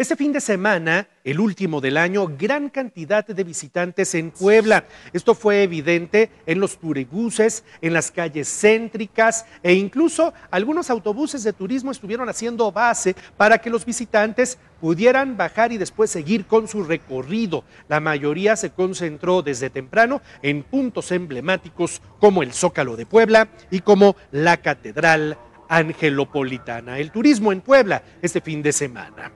Este fin de semana, el último del año, gran cantidad de visitantes en Puebla. Esto fue evidente en los turibuses, en las calles céntricas e incluso algunos autobuses de turismo estuvieron haciendo base para que los visitantes pudieran bajar y después seguir con su recorrido. La mayoría se concentró desde temprano en puntos emblemáticos como el Zócalo de Puebla y como la Catedral Angelopolitana. El turismo en Puebla este fin de semana.